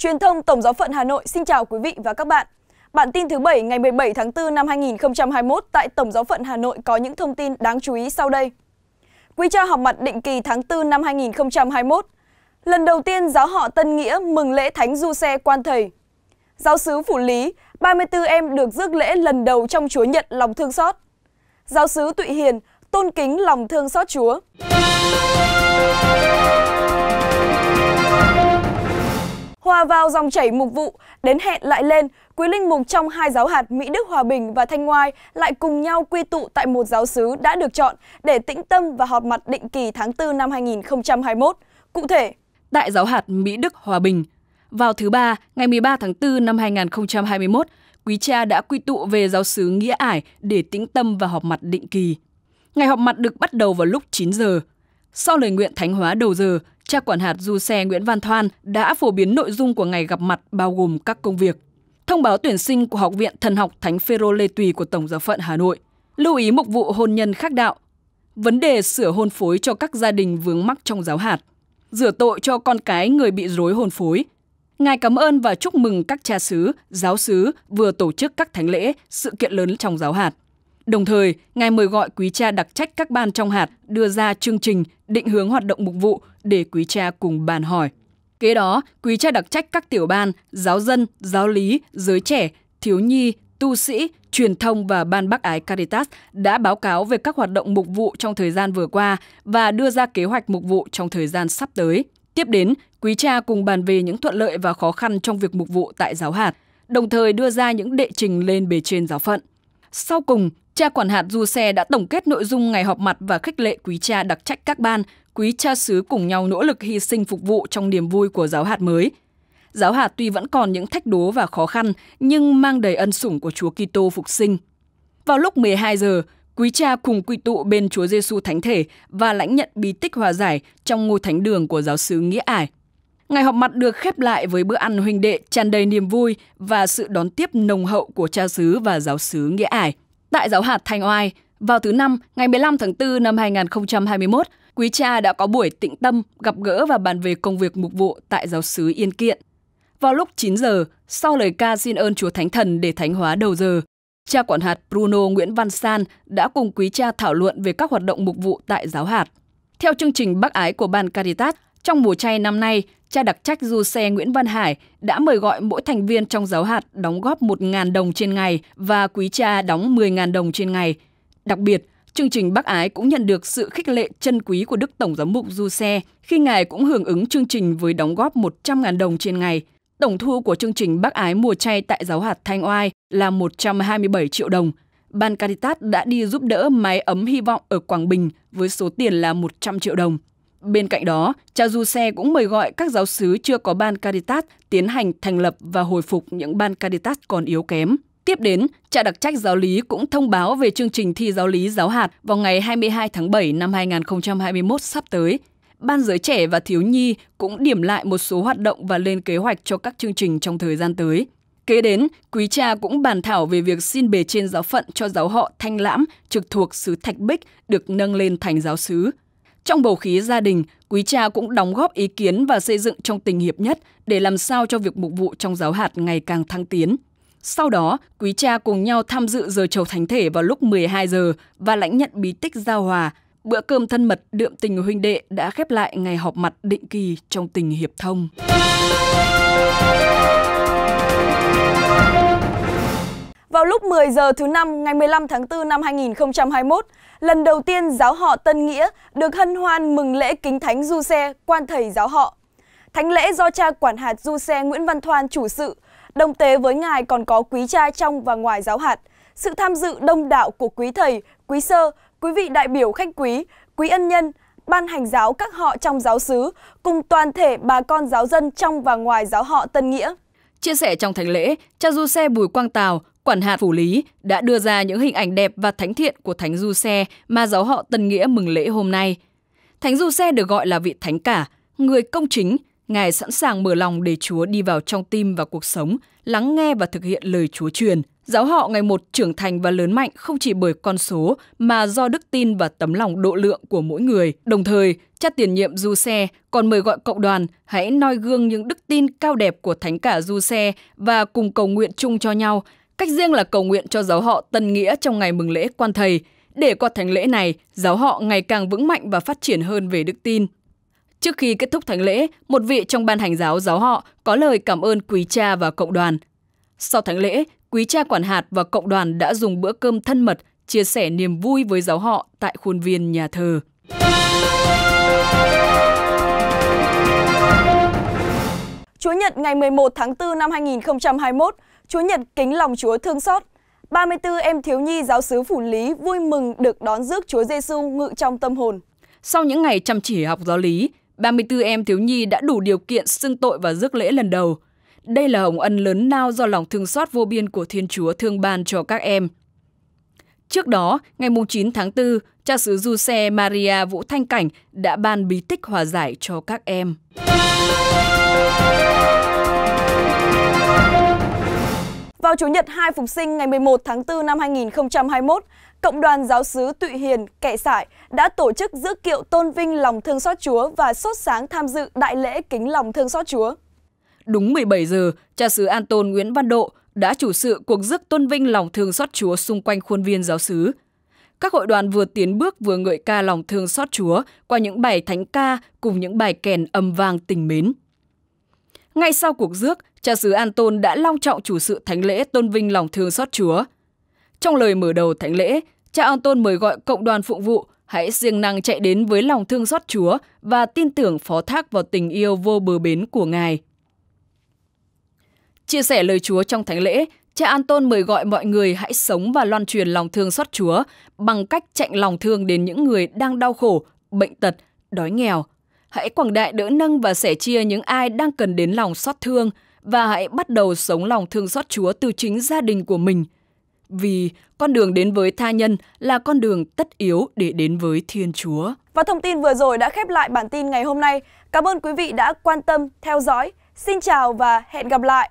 Truyền thông Tổng giáo phận Hà Nội xin chào quý vị và các bạn. Bản tin thứ bảy ngày 17 tháng 4 năm 2021 tại Tổng giáo phận Hà Nội có những thông tin đáng chú ý sau đây. Quý cha họp mặt định kỳ tháng 4 năm 2021. Lần đầu tiên giáo họ Tân Nghĩa mừng lễ Thánh Du Xe Quan Thầy. Giáo sứ Phủ Lý, 34 em được rước lễ lần đầu trong Chúa Nhật lòng thương xót. Giáo sứ Tụy Hiền, tôn kính lòng thương xót Chúa. Hòa vào dòng chảy mục vụ, đến hẹn lại lên, quý linh mục trong hai giáo hạt Mỹ Đức Hòa Bình và Thanh Ngoai lại cùng nhau quy tụ tại một giáo sứ đã được chọn để tĩnh tâm và họp mặt định kỳ tháng 4 năm 2021. Cụ thể, tại giáo hạt Mỹ Đức Hòa Bình, vào thứ Ba, ngày 13 tháng 4 năm 2021, quý cha đã quy tụ về giáo sứ Nghĩa Ải để tĩnh tâm và họp mặt định kỳ. Ngày họp mặt được bắt đầu vào lúc 9 giờ. Sau lời nguyện thánh hóa đầu giờ, cha quản hạt du xe Nguyễn Văn Thoan đã phổ biến nội dung của ngày gặp mặt bao gồm các công việc. Thông báo tuyển sinh của Học viện Thần học Thánh Phêrô Lê Tùy của Tổng giáo phận Hà Nội, lưu ý mục vụ hôn nhân khác đạo, vấn đề sửa hôn phối cho các gia đình vướng mắc trong giáo hạt, rửa tội cho con cái người bị rối hôn phối. Ngài cảm ơn và chúc mừng các cha xứ, giáo xứ vừa tổ chức các thánh lễ, sự kiện lớn trong giáo hạt. Đồng thời, Ngài mời gọi quý cha đặc trách các ban trong hạt đưa ra chương trình định hướng hoạt động mục vụ để quý cha cùng bàn hỏi. Kế đó, quý cha đặc trách các tiểu ban, giáo dân, giáo lý, giới trẻ, thiếu nhi, tu sĩ, truyền thông và ban bác ái Caritas đã báo cáo về các hoạt động mục vụ trong thời gian vừa qua và đưa ra kế hoạch mục vụ trong thời gian sắp tới. Tiếp đến, quý cha cùng bàn về những thuận lợi và khó khăn trong việc mục vụ tại giáo hạt, đồng thời đưa ra những đệ trình lên bề trên giáo phận. Sau cùng, cha quản hạt Du Xe đã tổng kết nội dung ngày họp mặt và khích lệ quý cha đặc trách các ban, quý cha xứ cùng nhau nỗ lực hy sinh phục vụ trong niềm vui của giáo hạt mới. Giáo hạt tuy vẫn còn những thách đố và khó khăn, nhưng mang đầy ân sủng của Chúa Kitô phục sinh. Vào lúc 12 giờ, quý cha cùng quy tụ bên Chúa Giêsu Thánh Thể và lãnh nhận bí tích hòa giải trong ngôi thánh đường của giáo sứ Nghĩa Ải – Ngày họp mặt được khép lại với bữa ăn huynh đệ tràn đầy niềm vui và sự đón tiếp nồng hậu của cha xứ và giáo xứ Nghĩa Ải. Tại giáo hạt Thanh Oai, vào thứ Năm, ngày 15 tháng 4 năm 2021, quý cha đã có buổi tĩnh tâm, gặp gỡ và bàn về công việc mục vụ tại giáo xứ Yên Kiện. Vào lúc 9 giờ, sau lời ca xin ơn Chúa Thánh Thần để thánh hóa đầu giờ, cha quản hạt Bruno Nguyễn Văn San đã cùng quý cha thảo luận về các hoạt động mục vụ tại giáo hạt. Theo chương trình bác ái của Ban Caritas, trong mùa chay năm nay, cha đặc trách du xe Nguyễn Văn Hải đã mời gọi mỗi thành viên trong giáo hạt đóng góp 1.000 đồng trên ngày và quý cha đóng 10.000 đồng trên ngày. Đặc biệt, chương trình bác ái cũng nhận được sự khích lệ chân quý của Đức Tổng giám mục Du Xe khi ngài cũng hưởng ứng chương trình với đóng góp 100.000 đồng trên ngày. Tổng thu của chương trình bác ái mùa chay tại giáo hạt Thanh Oai là 127 triệu đồng. Ban Caritas đã đi giúp đỡ mái ấm hy vọng ở Quảng Bình với số tiền là 100 triệu đồng. Bên cạnh đó, cha Du Xe cũng mời gọi các giáo sứ chưa có ban Caritas tiến hành thành lập và hồi phục những ban Caritas còn yếu kém. Tiếp đến, cha đặc trách giáo lý cũng thông báo về chương trình thi giáo lý giáo hạt vào ngày 22 tháng 7 năm 2021 sắp tới. Ban giới trẻ và thiếu nhi cũng điểm lại một số hoạt động và lên kế hoạch cho các chương trình trong thời gian tới. Kế đến, quý cha cũng bàn thảo về việc xin bề trên giáo phận cho giáo họ Thanh Lãm trực thuộc xứ Thạch Bích được nâng lên thành giáo sứ trong bầu khí gia đình, quý cha cũng đóng góp ý kiến và xây dựng trong tình hiệp nhất để làm sao cho việc mục vụ trong giáo hạt ngày càng thăng tiến. Sau đó, quý cha cùng nhau tham dự giờ chầu thánh thể vào lúc 12 giờ và lãnh nhận bí tích giao hòa. Bữa cơm thân mật đượm tình huynh đệ đã khép lại ngày họp mặt định kỳ trong tình hiệp thông. Vào lúc 10 giờ thứ năm ngày 15 tháng 4 năm 2021, lần đầu tiên giáo họ Tân Nghĩa được hân hoan mừng lễ kính thánh du xe quan thầy giáo họ. Thánh lễ do cha quản hạt du xe Nguyễn Văn Thoan chủ sự, đồng tế với ngài còn có quý cha trong và ngoài giáo hạt. Sự tham dự đông đảo của quý thầy, quý sơ, quý vị đại biểu khách quý, quý ân nhân, ban hành giáo các họ trong giáo xứ cùng toàn thể bà con giáo dân trong và ngoài giáo họ Tân Nghĩa. Chia sẻ trong thánh lễ, cha du xe Bùi Quang Tào, quản hạt Phủ Lý đã đưa ra những hình ảnh đẹp và thánh thiện của Thánh Du Xe mà giáo họ Tân Nghĩa mừng lễ hôm nay. Thánh Du Xe được gọi là vị thánh cả, người công chính, Ngài sẵn sàng mở lòng để Chúa đi vào trong tim và cuộc sống, lắng nghe và thực hiện lời Chúa truyền. Giáo họ ngày một trưởng thành và lớn mạnh không chỉ bởi con số mà do đức tin và tấm lòng độ lượng của mỗi người. Đồng thời, cha tiền nhiệm Du Xe còn mời gọi cộng đoàn hãy noi gương những đức tin cao đẹp của thánh cả Du Xe và cùng cầu nguyện chung cho nhau Cách riêng là cầu nguyện cho giáo họ Tân Nghĩa trong ngày mừng lễ quan thầy, để qua thánh lễ này, giáo họ ngày càng vững mạnh và phát triển hơn về đức tin. Trước khi kết thúc thánh lễ, một vị trong ban hành giáo giáo họ có lời cảm ơn quý cha và cộng đoàn. Sau thánh lễ, quý cha quản hạt và cộng đoàn đã dùng bữa cơm thân mật chia sẻ niềm vui với giáo họ tại khuôn viên nhà thờ. chủ Nhật ngày 11 tháng 4 năm 2021, Chúa Nhật kính lòng Chúa thương xót. 34 em thiếu nhi giáo sứ Phủ Lý vui mừng được đón rước Chúa Giêsu ngự trong tâm hồn. Sau những ngày chăm chỉ học giáo lý, 34 em thiếu nhi đã đủ điều kiện xưng tội và rước lễ lần đầu. Đây là hồng ân lớn lao do lòng thương xót vô biên của Thiên Chúa thương ban cho các em. Trước đó, ngày 9 tháng 4, cha xứ du Maria Vũ Thanh Cảnh đã ban bí tích hòa giải cho các em. Vào Chủ nhật 2 Phục sinh ngày 11 tháng 4 năm 2021, Cộng đoàn Giáo sứ Tụy Hiền, Kẻ Sải đã tổ chức dữ kiệu tôn vinh lòng thương xót Chúa và sốt sáng tham dự đại lễ kính lòng thương xót Chúa. Đúng 17 giờ, cha xứ An Tôn Nguyễn Văn Độ đã chủ sự cuộc rước tôn vinh lòng thương xót Chúa xung quanh khuôn viên giáo sứ. Các hội đoàn vừa tiến bước vừa ngợi ca lòng thương xót Chúa qua những bài thánh ca cùng những bài kèn âm vang tình mến. Ngay sau cuộc rước, cha xứ An Tôn đã long trọng chủ sự thánh lễ tôn vinh lòng thương xót Chúa. Trong lời mở đầu thánh lễ, cha An Tôn mời gọi cộng đoàn phụng vụ hãy siêng năng chạy đến với lòng thương xót Chúa và tin tưởng phó thác vào tình yêu vô bờ bến của Ngài. Chia sẻ lời Chúa trong thánh lễ, cha An Tôn mời gọi mọi người hãy sống và loan truyền lòng thương xót Chúa bằng cách chạy lòng thương đến những người đang đau khổ, bệnh tật, đói nghèo. Hãy quảng đại đỡ nâng và sẻ chia những ai đang cần đến lòng xót thương – và hãy bắt đầu sống lòng thương xót Chúa từ chính gia đình của mình. Vì con đường đến với tha nhân là con đường tất yếu để đến với Thiên Chúa. Và thông tin vừa rồi đã khép lại bản tin ngày hôm nay. Cảm ơn quý vị đã quan tâm, theo dõi. Xin chào và hẹn gặp lại.